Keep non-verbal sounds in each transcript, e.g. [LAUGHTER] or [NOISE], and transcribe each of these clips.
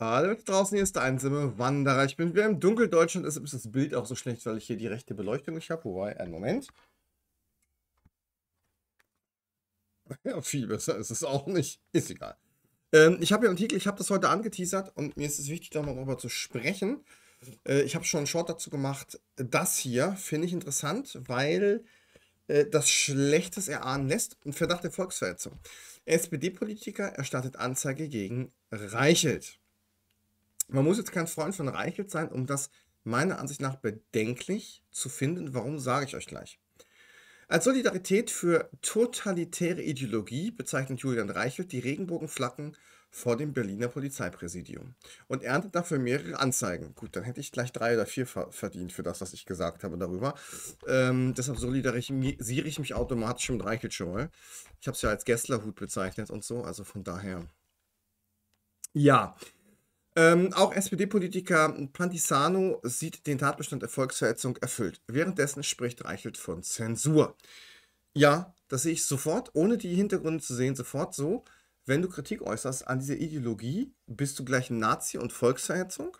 Hallo draußen, hier ist der einsame Wanderer. Ich bin wieder im Dunkeldeutschen, deshalb ist das Bild auch so schlecht, weil ich hier die rechte Beleuchtung nicht habe. Wobei, einen Moment. [LAUGHS] Ja, viel besser ist es auch nicht. Ist egal. Ähm, ich habe ja einen Titel, ich habe das heute angeteasert und mir ist es wichtig, darüber zu sprechen. Äh, ich habe schon einen Short dazu gemacht. Das hier finde ich interessant, weil äh, das Schlechtes erahnen lässt und Verdacht der Volksverhetzung. SPD-Politiker erstattet Anzeige gegen Reichelt. Man muss jetzt kein Freund von Reichelt sein, um das meiner Ansicht nach bedenklich zu finden. Warum sage ich euch gleich? Als Solidarität für totalitäre Ideologie bezeichnet Julian Reichelt die Regenbogenflaggen vor dem Berliner Polizeipräsidium und erntet dafür mehrere Anzeigen. Gut, dann hätte ich gleich drei oder vier verdient für das, was ich gesagt habe darüber. Ähm, deshalb solidarisiere ich mich automatisch mit Reichelt schon mal. Ich habe es ja als Gesslerhut bezeichnet und so, also von daher. Ja, ähm, auch SPD-Politiker Pantisano sieht den Tatbestand Erfolgsverhetzung erfüllt. Währenddessen spricht Reichelt von Zensur. Ja, das sehe ich sofort, ohne die Hintergründe zu sehen, sofort so. Wenn du Kritik äußerst an dieser Ideologie, bist du gleich ein Nazi und Volksverhetzung.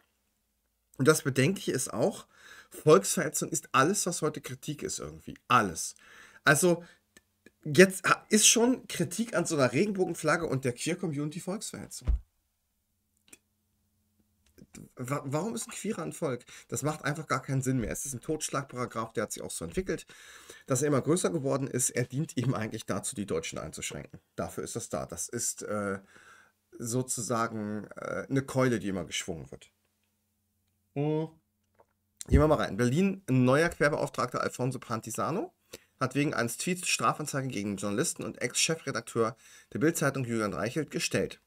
Und das Bedenkliche ist auch, Volksverhetzung ist alles, was heute Kritik ist irgendwie. Alles. Also jetzt ist schon Kritik an so einer Regenbogenflagge und der Queer-Community Volksverhetzung warum ist ein Queerer ein Volk? Das macht einfach gar keinen Sinn mehr. Es ist ein Totschlagparagraf, der hat sich auch so entwickelt. Dass er immer größer geworden ist, er dient ihm eigentlich dazu, die Deutschen einzuschränken. Dafür ist das da. Das ist äh, sozusagen äh, eine Keule, die immer geschwungen wird. Mhm. Gehen wir mal rein. Berlin, ein neuer Querbeauftragter Alfonso Pantisano hat wegen eines Tweets Strafanzeige gegen Journalisten und Ex-Chefredakteur der Bildzeitung Julian Reichelt gestellt.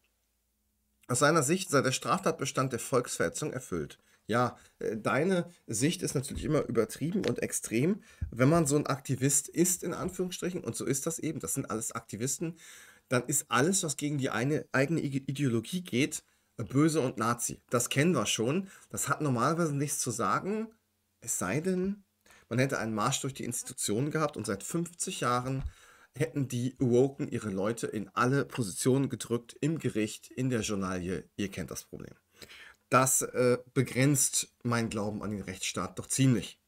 Aus seiner Sicht sei der Straftatbestand der Volksverhetzung erfüllt. Ja, äh, deine Sicht ist natürlich immer übertrieben und extrem, wenn man so ein Aktivist ist, in Anführungsstrichen, und so ist das eben, das sind alles Aktivisten, dann ist alles, was gegen die eine, eigene Ideologie geht, äh, böse und Nazi. Das kennen wir schon. Das hat normalerweise nichts zu sagen, es sei denn, man hätte einen Marsch durch die Institutionen gehabt und seit 50 Jahren hätten die Awoken ihre Leute in alle Positionen gedrückt, im Gericht, in der Journalie. Ihr kennt das Problem. Das äh, begrenzt mein Glauben an den Rechtsstaat doch ziemlich.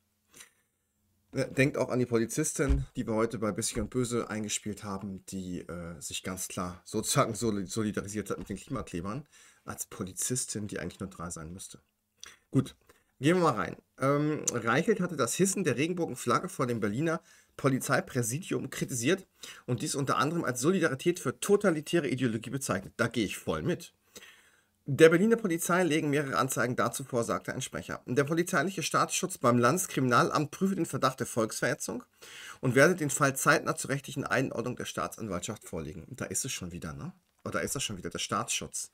Äh, denkt auch an die Polizistin, die wir heute bei Bisschen und Böse eingespielt haben, die äh, sich ganz klar sozusagen solidarisiert hat mit den Klimaklebern, als Polizistin, die eigentlich neutral sein müsste. Gut, gehen wir mal rein. Ähm, Reichelt hatte das Hissen der Regenbogenflagge vor dem Berliner Polizeipräsidium kritisiert und dies unter anderem als Solidarität für totalitäre Ideologie bezeichnet. Da gehe ich voll mit. Der Berliner Polizei legen mehrere Anzeigen dazu vor, sagte ein Sprecher. Der polizeiliche Staatsschutz beim Landeskriminalamt prüfe den Verdacht der Volksverhetzung und werde den Fall zeitnah zur rechtlichen Einordnung der Staatsanwaltschaft vorlegen. Da ist es schon wieder, ne? Oder ist das schon wieder der Staatsschutz?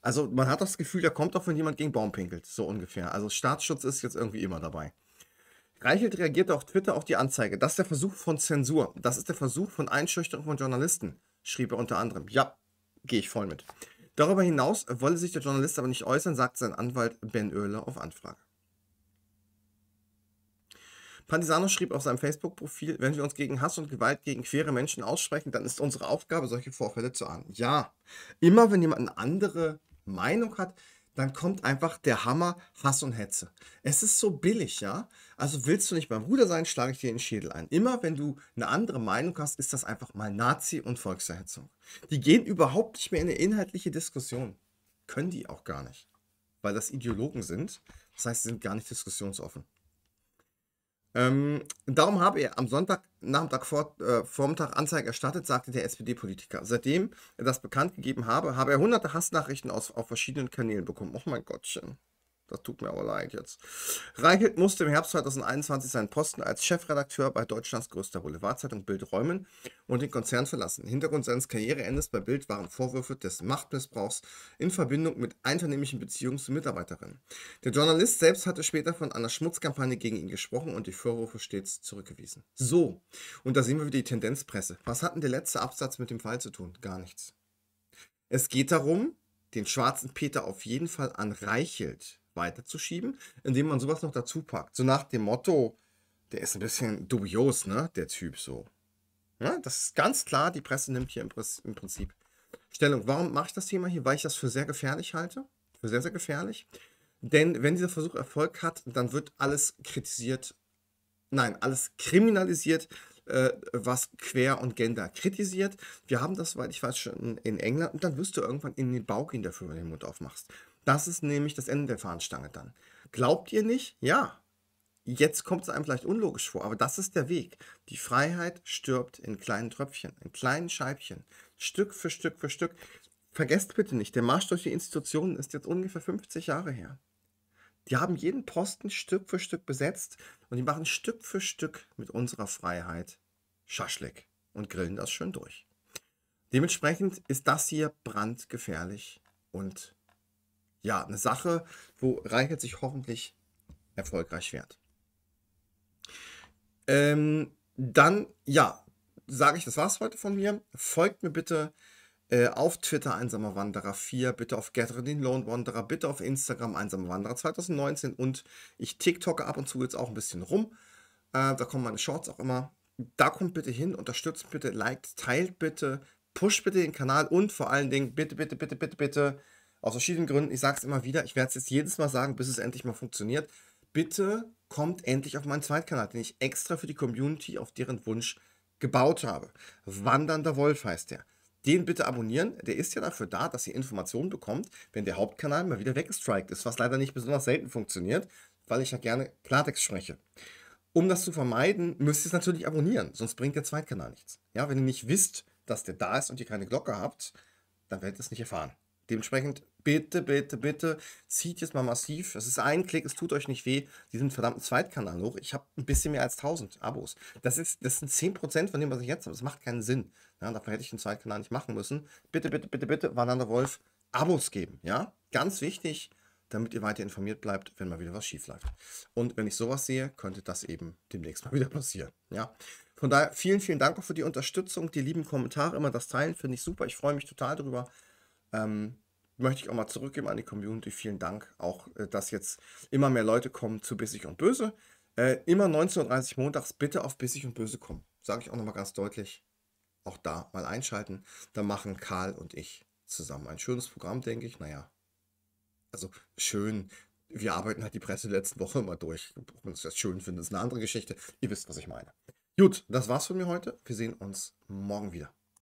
Also man hat das Gefühl, da kommt doch, wenn jemand gegen Baum pinkelt, so ungefähr. Also Staatsschutz ist jetzt irgendwie immer dabei. Reichelt reagierte auf Twitter auf die Anzeige. Das ist der Versuch von Zensur. Das ist der Versuch von Einschüchterung von Journalisten, schrieb er unter anderem. Ja, gehe ich voll mit. Darüber hinaus wolle sich der Journalist aber nicht äußern, sagt sein Anwalt Ben Oehler auf Anfrage. Pantisano schrieb auf seinem Facebook-Profil, wenn wir uns gegen Hass und Gewalt gegen queere Menschen aussprechen, dann ist unsere Aufgabe, solche Vorfälle zu ahnen. Ja, immer wenn jemand eine andere Meinung hat, dann kommt einfach der Hammer Hass und Hetze. Es ist so billig, ja? Also willst du nicht beim Bruder sein, schlage ich dir den Schädel ein. Immer wenn du eine andere Meinung hast, ist das einfach mal Nazi und Volksverhetzung. Die gehen überhaupt nicht mehr in eine inhaltliche Diskussion. Können die auch gar nicht. Weil das Ideologen sind. Das heißt, sie sind gar nicht diskussionsoffen. Ähm, darum habe er am Sonntagnachmittag vor, äh, Vormittag Anzeige erstattet, sagte der SPD-Politiker. Seitdem er das bekannt gegeben habe, habe er hunderte Hassnachrichten aus, auf verschiedenen Kanälen bekommen. Oh mein Gottchen. Das tut mir aber leid jetzt. Reichelt musste im Herbst 2021 seinen Posten als Chefredakteur bei Deutschlands größter Boulevardzeitung Bild räumen und den Konzern verlassen. Hintergrund seines Karriereendes bei Bild waren Vorwürfe des Machtmissbrauchs in Verbindung mit einvernehmlichen Beziehungen zu Mitarbeiterinnen. Der Journalist selbst hatte später von einer Schmutzkampagne gegen ihn gesprochen und die Vorwürfe stets zurückgewiesen. So, und da sehen wir wieder die Tendenzpresse. Was hat denn der letzte Absatz mit dem Fall zu tun? Gar nichts. Es geht darum, den schwarzen Peter auf jeden Fall an Reichelt weiterzuschieben, indem man sowas noch dazu packt. So nach dem Motto, der ist ein bisschen dubios, ne, der Typ so. Ja, das ist ganz klar, die Presse nimmt hier im Prinzip Stellung. Warum mache ich das Thema hier? Weil ich das für sehr gefährlich halte. Für sehr, sehr gefährlich. Denn wenn dieser Versuch Erfolg hat, dann wird alles kritisiert, nein, alles kriminalisiert, äh, was quer und gender kritisiert. Wir haben das, weil ich weiß, schon in England und dann wirst du irgendwann in den Bauch gehen dafür, wenn du den Mund aufmachst. Das ist nämlich das Ende der Fahnenstange dann. Glaubt ihr nicht? Ja. Jetzt kommt es einem vielleicht unlogisch vor, aber das ist der Weg. Die Freiheit stirbt in kleinen Tröpfchen, in kleinen Scheibchen, Stück für Stück für Stück. Vergesst bitte nicht, der Marsch durch die Institutionen ist jetzt ungefähr 50 Jahre her. Die haben jeden Posten Stück für Stück besetzt und die machen Stück für Stück mit unserer Freiheit Schaschlik und grillen das schön durch. Dementsprechend ist das hier brandgefährlich und ja, eine Sache, wo Reichelt sich hoffentlich erfolgreich wird. Ähm, dann, ja, sage ich, das war's heute von mir. Folgt mir bitte äh, auf Twitter Einsamer Wanderer 4, bitte auf Gathering den Lone Wanderer, bitte auf Instagram Einsamer Wanderer 2019 und ich TikToke ab und zu jetzt auch ein bisschen rum. Äh, da kommen meine Shorts auch immer. Da kommt bitte hin, unterstützt bitte, liked, teilt bitte, pusht bitte den Kanal und vor allen Dingen bitte, bitte, bitte, bitte, bitte aus verschiedenen Gründen, ich sage es immer wieder, ich werde es jetzt jedes Mal sagen, bis es endlich mal funktioniert. Bitte kommt endlich auf meinen Zweitkanal, den ich extra für die Community auf deren Wunsch gebaut habe. Wandernder Wolf heißt der. Den bitte abonnieren, der ist ja dafür da, dass ihr Informationen bekommt, wenn der Hauptkanal mal wieder weggestrikt ist, was leider nicht besonders selten funktioniert, weil ich ja gerne Klartext spreche. Um das zu vermeiden, müsst ihr es natürlich abonnieren, sonst bringt der Zweitkanal nichts. Ja, wenn ihr nicht wisst, dass der da ist und ihr keine Glocke habt, dann werdet ihr es nicht erfahren. Dementsprechend bitte, bitte, bitte, zieht jetzt mal massiv. Es ist ein Klick, es tut euch nicht weh. Diesen verdammten Zweitkanal hoch. Ich habe ein bisschen mehr als 1000 Abos. Das, ist, das sind 10% von dem, was ich jetzt habe. Das macht keinen Sinn. Ja, dafür hätte ich den Zweitkanal nicht machen müssen. Bitte, bitte, bitte, bitte, Wananda Wolf, Abos geben. Ja, ganz wichtig, damit ihr weiter informiert bleibt, wenn mal wieder was schief läuft. Und wenn ich sowas sehe, könnte das eben demnächst mal [LAUGHS] wieder passieren. Ja. Von daher vielen, vielen Dank auch für die Unterstützung, die lieben Kommentare, immer das Teilen finde ich super. Ich freue mich total darüber. Ähm, möchte ich auch mal zurückgeben an die Community. Vielen Dank auch, äh, dass jetzt immer mehr Leute kommen zu Bissig und Böse. Äh, immer 19.30 Uhr montags bitte auf Bissig und Böse kommen. Sage ich auch nochmal ganz deutlich. Auch da mal einschalten. Dann machen Karl und ich zusammen ein schönes Programm, denke ich. Naja, also schön. Wir arbeiten halt die Presse letzte Woche immer durch. Ob man das schön findet, ist eine andere Geschichte. Ihr wisst, was ich meine. Gut, das war's von mir heute. Wir sehen uns morgen wieder.